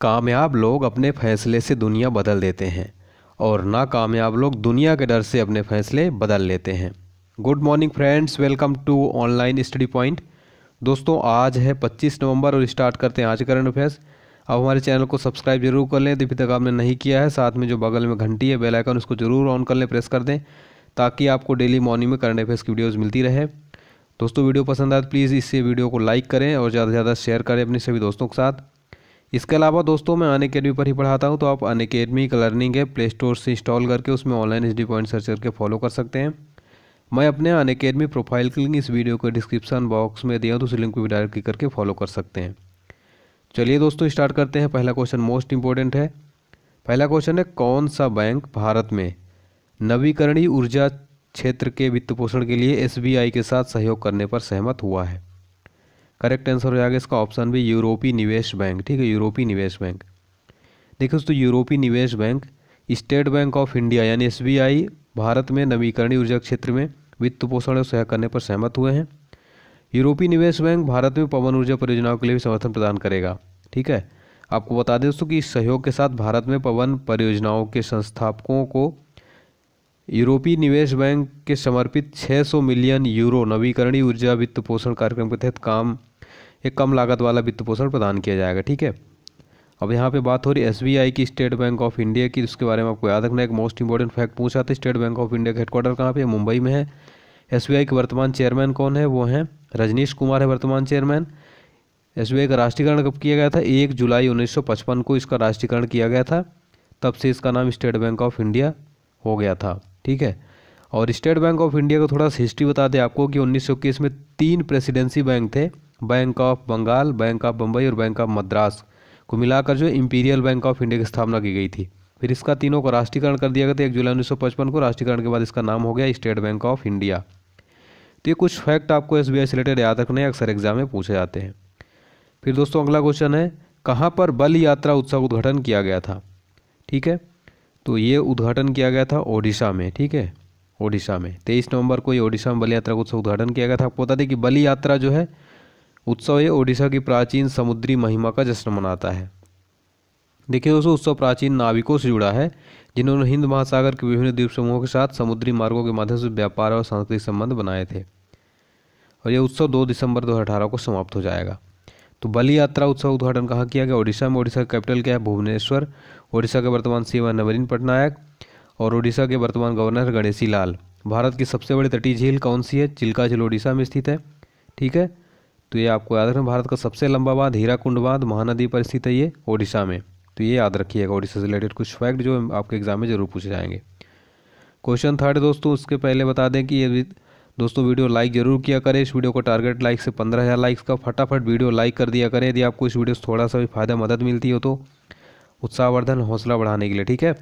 कामयाब लोग अपने फैसले से दुनिया बदल देते हैं और नाकामयाब लोग दुनिया के डर से अपने फैसले बदल लेते हैं good morning friends welcome to Online Study Point दोस्तों आज है 25 नवंबर और स्टार्ट करते हैं आज करंट अफेयर्स अब हमारे चैनल को सब्सक्राइब जरूर कर लें अभी तक आपने नहीं किया है साथ में जो बगल में घंटी है बेलाइकन उसको जरूर ऑन कर लें प्रेस कर दें ताकि आपको डेली मॉर्निंग में करंट अफेयर्स की वीडियोज़ मिलती रहे दोस्तों वीडियो पसंद आए तो प्लीज़ इससे वीडियो को लाइक करें और ज़्यादा से ज़्यादा शेयर करें अपने सभी दोस्तों के साथ इसके अलावा दोस्तों मैं अन अकेडमी पर ही पढ़ाता हूँ तो आप अन अकेडमी का लर्निंग है प्ले स्टोर से इंस्टॉल करके उसमें online H D point search करके फॉलो कर सकते हैं मैं अपने अन अकेडमी प्रोफाइल की लिंक इस वीडियो के डिस्क्रिप्शन बॉक्स में दिया हूँ तो उस लिंक को भी डायरेक्ट करके फॉलो कर सकते हैं चलिए दोस्तों स्टार्ट करते हैं पहला क्वेश्चन मोस्ट इंपॉर्टेंट है पहला क्वेश्चन है कौन सा बैंक भारत में नवीकरणीय ऊर्जा क्षेत्र के वित्त पोषण के लिए एस के साथ सहयोग करने पर सहमत हुआ है करेक्ट आंसर हो जाएगा इसका ऑप्शन भी यूरोपीय निवेश बैंक ठीक है यूरोपीय निवेश बैंक देखिए दोस्तों यूरोपीय निवेश bank State Bank of India यानी एस भारत में नवीकरणीय ऊर्जा क्षेत्र में वित्त पोषण और सहायक करने पर सहमत हुए हैं यूरोपीय निवेश बैंक भारत में पवन ऊर्जा परियोजनाओं के लिए भी समर्थन प्रदान करेगा ठीक है आपको बता दें दोस्तों कि इस सहयोग के साथ भारत में पवन परियोजनाओं के संस्थापकों को यूरोपीय निवेश बैंक के समर्पित 600 मिलियन यूरो नवीकरणीय ऊर्जा वित्त पोषण कार्यक्रम के तहत काम एक कम लागत वाला वित्त पोषण प्रदान किया जाएगा ठीक है अब यहाँ पे बात हो रही है एस की स्टेट बैंक ऑफ इंडिया की उसके बारे में आपको याद रखना एक मोस्ट इंपॉर्टेंट फैक्ट पूछा था स्टेट बैंक ऑफ इंडिया का हेडक्वार्टर कहाँ पे मुंबई में है एस के वर्तमान चेयरमैन कौन है वो हैं रजनीश कुमार है वर्तमान चेयरमैन एस का राष्ट्रीयकरण कब किया गया था एक जुलाई उन्नीस को इसका राष्ट्रीयकरण किया गया था तब से इसका नाम स्टेट बैंक ऑफ इंडिया हो गया था ठीक है और स्टेट बैंक ऑफ इंडिया को थोड़ा सा हिस्ट्री बता दें आपको कि उन्नीस में तीन प्रेसिडेंसी बैंक थे Bank of Bengal Bank of Bombay और बैंक ऑफ मद्रास को मिलाकर जो इंपीरियल बैंक ऑफ इंडिया की स्थापना की गई थी फिर इसका तीनों को राष्ट्रीयकरण कर दिया गया था एक जुलाई उन्नीस को राष्ट्रीयकरण के बाद इसका नाम हो गया स्टेट बैंक ऑफ इंडिया तो ये कुछ फैक्ट आपको एस से रिलेटेड याद रखने अक्सर एग्जाम में पूछे जाते हैं फिर दोस्तों अगला क्वेश्चन है कहाँ पर बल यात्रा उत्सव उद्घाटन किया गया था ठीक है तो ये उद्घाटन किया गया था ओडिशा में ठीक है ओडिशा में तेईस नवंबर को ये ओडिशा में बल यात्रा का उत्सव उद्घाटन किया गया था आपको बता दें कि बल यात्रा जो है उत्सव ये ओडिशा की प्राचीन समुद्री महिमा का जश्न मनाता है देखिए दोस्तों उत्सव प्राचीन नाविकों से जुड़ा है जिन्होंने हिंद महासागर के विभिन्न द्वीप समूहों के साथ समुद्री मार्गों के माध्यम से व्यापार और सांस्कृतिक संबंध बनाए थे और यह उत्सव दो दिसंबर दो को समाप्त हो जाएगा तो बलि यात्रा उत्सव उद्घाटन कहाँ किया गया ओडिशा में ओडिशा कैपिटल क्या है भुवनेश्वर ओडिशा के वर्तमान सीमा नवीन पटनायक और ओडिशा के वर्तमान गवर्नर गणेशी लाल भारत की सबसे बड़ी तटीय झील कौन सी है चिल्का झील ओडिशा में स्थित है ठीक है तो ये आपको याद रखना भारत का सबसे लंबा बांध हीरा कुंड बांध महानदी पर स्थित है ये ओडिशा में तो ये याद रखिएगा ओडिशा से रिलेटेड कुछ फैक्ट जो आपके एग्जाम में जरूर पूछे जाएंगे क्वेश्चन थर्ड दोस्तों उसके पहले बता दें कि ये दोस्तों वीडियो लाइक जरूर किया करें इस वीडियो को टारगेट लाइक से पंद्रह हज़ार लाइक्स का फटाफट वीडियो लाइक कर दिया करें यदि आपको इस वीडियो से थोड़ा सा भी फायदा मदद मिलती हो तो उत्साहवर्धन हौसला बढ़ाने के लिए ठीक है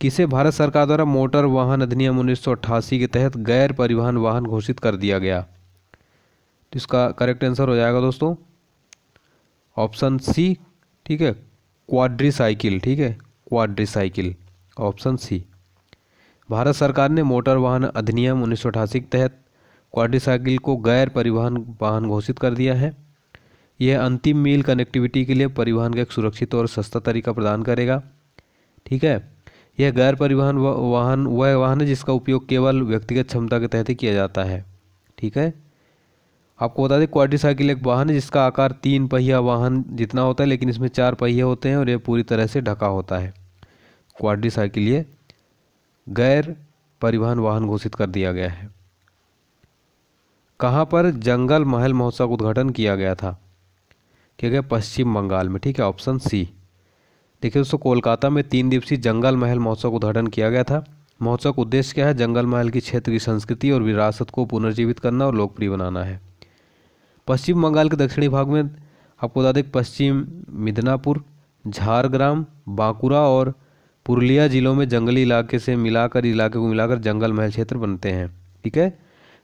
किसे भारत सरकार द्वारा मोटर वाहन अधिनियम उन्नीस के तहत गैर परिवहन वाहन घोषित कर दिया गया तो इसका करेक्ट आंसर हो जाएगा दोस्तों ऑप्शन सी ठीक है क्वाड्रीसाइकिल ठीक है क्वाड्रीसाइकिल ऑप्शन सी भारत सरकार ने मोटर वाहन अधिनियम उन्नीस के तहत क्वाड्रीसाइकिल को गैर परिवहन वाहन घोषित कर दिया है यह अंतिम मील कनेक्टिविटी के लिए परिवहन का एक सुरक्षित और सस्ता तरीका प्रदान करेगा ठीक है यह गैर परिवहन वाहन वह वाहन है जिसका उपयोग केवल व्यक्तिगत क्षमता के तहत ही किया जाता है ठीक है आपको बता दें साइकिल एक वाहन है जिसका आकार तीन पहिया वाहन जितना होता है लेकिन इसमें चार पहिए होते हैं और यह पूरी तरह से ढका होता है साइकिल ये गैर परिवहन वाहन घोषित कर दिया गया है कहाँ पर जंगल महल महोत्सव का उद्घाटन किया गया था किया गया पश्चिम बंगाल में ठीक है ऑप्शन सी देखिए दोस्तों कोलकाता में तीन दिवसीय जंगल महल महोत्सव का उद्घाटन किया गया था महोत्सव का उद्देश्य क्या है जंगल महल की क्षेत्र की संस्कृति और विरासत को पुनर्जीवित करना और लोकप्रिय बनाना है पश्चिम बंगाल के दक्षिणी भाग में आपको बता दें पश्चिम मिदनापुर झारग्राम बांकुरा और पुरलिया जिलों में जंगली इलाके से मिलाकर इलाके को मिलाकर जंगल महल क्षेत्र बनते हैं ठीक है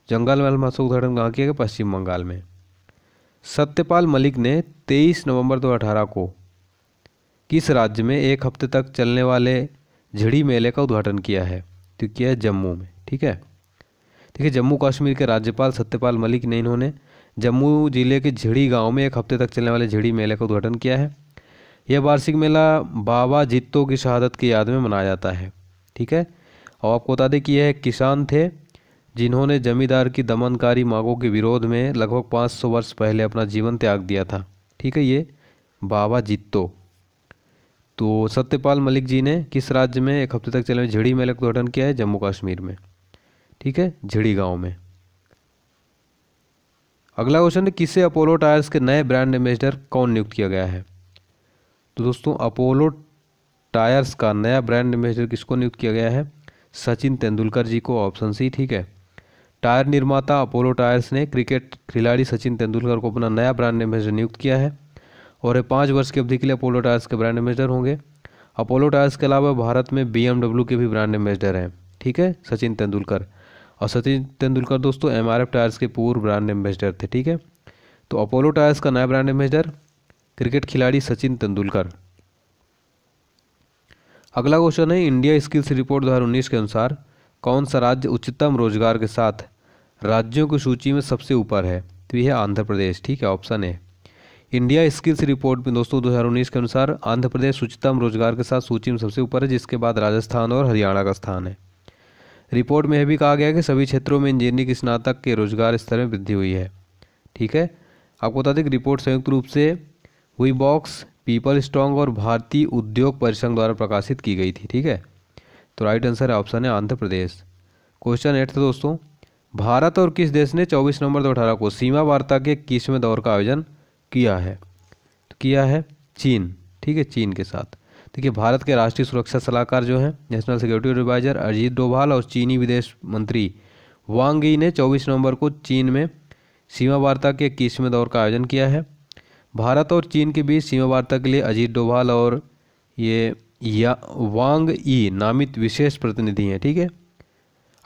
जंगल महल महोत्सव उद्घाटन कहाँ किया गया पश्चिम बंगाल में सत्यपाल मलिक ने 23 नवंबर 2018 को किस राज्य में एक हफ्ते तक चलने वाले झिड़ी मेले का उद्घाटन किया है तो किया है जम्मू में ठीक है देखिए जम्मू कश्मीर के राज्यपाल सत्यपाल मलिक ने इन्होंने जम्मू ज़िले के झिड़ी गांव में एक हफ्ते तक चलने वाले झिड़ी मेले का उद्घाटन किया है यह वार्षिक मेला बाबा जित्तो की शहादत की याद में मनाया जाता है ठीक है और आपको बता दें कि यह किसान थे जिन्होंने जमींदार की दमनकारी मांगों के विरोध में लगभग 500 वर्ष पहले अपना जीवन त्याग दिया था ठीक है ये बाबा जित्तो तो सत्यपाल मलिक जी ने किस राज्य में एक हफ्ते तक चले झिड़ी मेले का उद्घाटन किया है जम्मू कश्मीर में ठीक है झिड़ी गाँव में अगला क्वेश्चन है किसे अपोलो टायर्स के नए ब्रांड एम्बेसडर कौन नियुक्त किया गया है तो दोस्तों अपोलो टायर्स का नया ब्रांड एम्बेसडर किसको नियुक्त किया गया है सचिन तेंदुलकर जी को ऑप्शन सी ठीक है टायर निर्माता अपोलो टायर्स ने क्रिकेट खिलाड़ी सचिन तेंदुलकर को अपना नया ब्रांड एम्बेसडर नियुक्त किया है और ये पाँच वर्ष की अवधि के लिए अपोलो टायर्स के ब्रांड एम्बेसडर होंगे अपोलो टायर्स के अलावा भारत में बी के भी ब्रांड एम्बेसडर हैं ठीक है सचिन तेंदुलकर और सचिन तेंदुलकर दोस्तों एम आर एफ टायर्स के पूर्व ब्रांड एम्बेसडर थे ठीक है तो अपोलो टायर्स का नया ब्रांड एम्बेसडर क्रिकेट खिलाड़ी सचिन तेंदुलकर अगला क्वेश्चन है इंडिया स्किल्स रिपोर्ट दो के अनुसार कौन सा राज्य उच्चतम रोजगार के साथ राज्यों की सूची में सबसे ऊपर है तो यह आंध्र प्रदेश ठीक है ऑप्शन है इंडिया स्किल्स रिपोर्ट में दोस्तों 2019 के अनुसार आंध्र प्रदेश उच्चतम रोजगार के साथ सूची में सबसे ऊपर है जिसके बाद राजस्थान और हरियाणा का स्थान है रिपोर्ट में यह भी कहा गया कि सभी क्षेत्रों में इंजीनियरिंग स्नातक के रोजगार स्तर में वृद्धि हुई है ठीक है आपको बता दें कि रिपोर्ट संयुक्त रूप से हुई बॉक्स पीपल स्ट्रॉन्ग और भारतीय उद्योग परिसंघ द्वारा प्रकाशित की गई थी ठीक है तो राइट आंसर है ऑप्शन है आंध्र प्रदेश क्वेश्चन एट था दोस्तों भारत और किस देश ने 24 नवंबर दो को सीमा वार्ता के इक्कीसवें दौर का आयोजन किया है तो किया है चीन ठीक है चीन के साथ देखिए भारत के राष्ट्रीय सुरक्षा सलाहकार जो हैं National Security Adviser Ajit Doval और चीनी विदेश मंत्री वांग ई ने 24 नवंबर को चीन में सीमा वार्ता के इक्कीसवें दौर का आयोजन किया है भारत और चीन के बीच सीमा वार्ता के लिए अजीत डोभाल और ये या वांग ई नामित विशेष प्रतिनिधि हैं ठीक है थीके?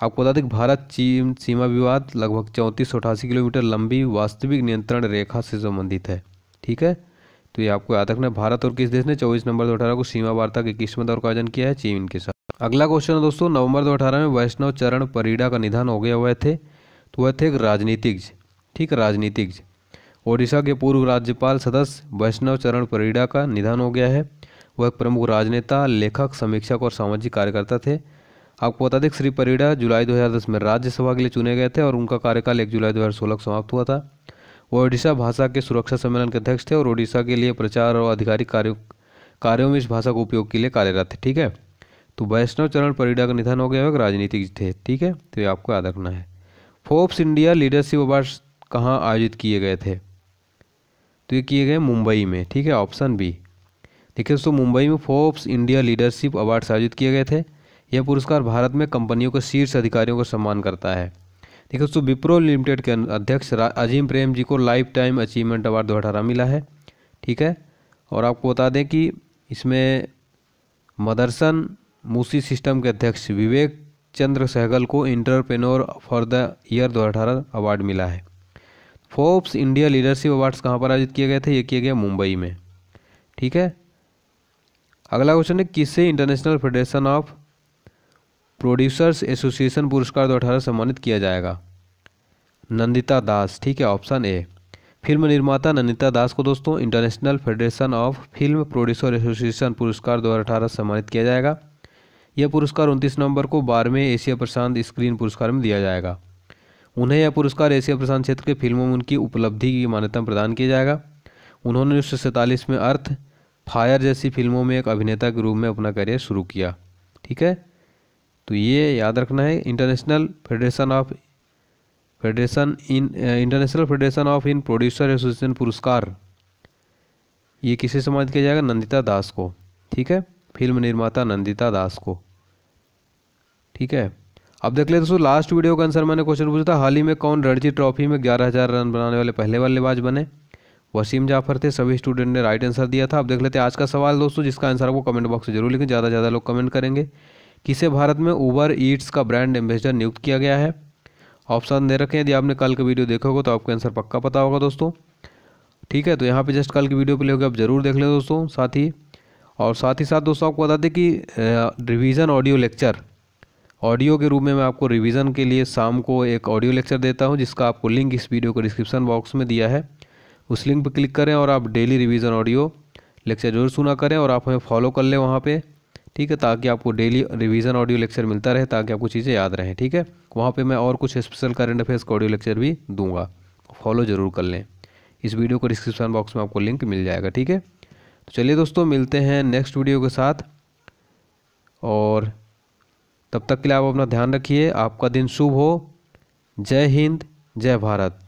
आपको बता दें कि भारत चीन सीमा विवाद लगभग चौंतीस सौ अठासी किलोमीटर लंबी वास्तविक नियंत्रण रेखा से संबंधित है ठीक है तो ये आपको याद रखना भारत और किस देश ने चौबीस नंबर दो अठारह को सीमा वार्ता के किस्मत दौर का आयोजन किया है चीन के साथ अगला क्वेश्चन है दोस्तों नवंबर दो अठारह में वैष्णव चरण परीडा का निधन हो गया हुए थे तो वह थे एक राजनीतिज्ञ ठीक राजनीतिज्ञ ओडिशा के पूर्व राज्यपाल सदस्य वैष्णव चरण परीडा का निधन हो गया है वह एक प्रमुख राजनेता लेखक समीक्षक और सामाजिक कार्यकर्ता थे आपको बता दें श्री परीडा जुलाई 2010 में राज्यसभा के लिए चुने गए थे और उनका कार्यकाल एक जुलाई 2016 को समाप्त हुआ था वो ओडिशा भाषा के सुरक्षा सम्मेलन के अध्यक्ष थे और ओडिशा के लिए प्रचार और आधिकारिक कार्य कार्यों में इस भाषा के उपयोग के लिए कार्यरत थे ठीक है तो वैष्णव चरण परिडा का निधन हो गया एक राजनीतिक थे ठीक है तो ये आपको याद रखना है फोर्ब्स इंडिया लीडरशिप अवार्ड्स कहाँ आयोजित किए गए थे तो ये किए गए मुंबई में ठीक है ऑप्शन बी देखिए दोस्तों मुंबई में फोर्ब्स इंडिया लीडरशिप अवार्ड्स आयोजित किए गए थे यह पुरस्कार भारत में कंपनियों के शीर्ष अधिकारियों का सम्मान करता है देखिए दोस्तों विप्रो लिमिटेड के अध्यक्ष अजीम प्रेम जी को लाइफ टाइम अचीवमेंट अवार्ड दो मिला है ठीक है और आपको बता दें कि इसमें मदरसन मूसी सिस्टम के अध्यक्ष विवेक चंद्र सहगल को इंटरप्रेनोर फॉर द ईयर दो अवार्ड मिला है फोर्ब्स इंडिया लीडरशिप अवार्ड्स कहाँ पर आयोजित किए गए थे ये किए गए मुंबई में ठीक है अगला क्वेश्चन है किसे international federation of producers association पुरस्कार 2018 सम्मानित किया जाएगा नंदिता दास ठीक है ऑप्शन ए फिल्म निर्माता नंदिता दास को दोस्तों international federation of film producer association पुरस्कार 2018 सम्मानित किया जाएगा यह पुरस्कार 29 नवंबर को बारहवें एशिया प्रशांत स्क्रीन पुरस्कार में दिया जाएगा उन्हें यह पुरस्कार एशिया प्रशांत क्षेत्र के फिल्मों में उनकी उपलब्धि की मान्यता प्रदान किया जाएगा उन्होंने उन्नीस में अर्थ फायर जैसी फिल्मों में एक अभिनेता के रूप में अपना करियर शुरू किया ठीक है तो ये याद रखना है international federation of federation in international federation of in producer association पुरस्कार ये किसे सम्मानित किया जाएगा नंदिता दास को ठीक है फिल्म निर्माता नंदिता दास को ठीक है अब देख ले दोस्तों लास्ट वीडियो का आंसर मैंने क्वेश्चन पूछा था हाल ही में कौन रणजी ट्रॉफी में ग्यारह हज़ार रन बनाने वाले पहले बल्लेबाज बने वसीम जाफर थे सभी स्टूडेंट ने राइट आंसर दिया था अब देख लेते हैं आज का सवाल दोस्तों जिसका आंसर आपको कमेंट बॉक्स में जरूर लिखें ज़्यादा से ज़्यादा लोग कमेंट करेंगे किसे भारत में ऊबर ईट्स का ब्रांड एम्बेसडर नियुक्त किया गया है ऑप्शन दे रखे हैं यदि आपने कल का वीडियो देखा होगा तो आपको आंसर पक्का पता होगा दोस्तों ठीक है तो यहाँ पे जस्ट कल की वीडियो प्ले होगी आप ज़रूर देख लें दोस्तों साथ ही और साथ ही साथ दोस्तों आपको बता दें कि रिवीजन ऑडियो लेक्चर ऑडियो के रूप में मैं आपको रिवीजन के लिए शाम को एक ऑडियो लेक्चर देता हूँ जिसका आपको लिंक इस वीडियो को डिस्क्रिप्शन बॉक्स में दिया है उस लिंक पर क्लिक करें और आप डेली रिवीजन ऑडियो लेक्चर जरूर सुना करें और आप हमें फॉलो कर लें वहाँ पर ठीक है ताकि आपको डेली रिवीजन ऑडियो लेक्चर मिलता रहे ताकि आपको चीज़ें याद रहें ठीक है वहाँ पे मैं और कुछ स्पेशल करंट अफेयर्स का ऑडियो लेक्चर भी दूंगा फॉलो ज़रूर कर लें इस वीडियो को डिस्क्रिप्शन बॉक्स में आपको लिंक मिल जाएगा ठीक है तो चलिए दोस्तों मिलते हैं नेक्स्ट वीडियो के साथ और तब तक के लिए आप अपना ध्यान रखिए आपका दिन शुभ हो जय हिंद जय भारत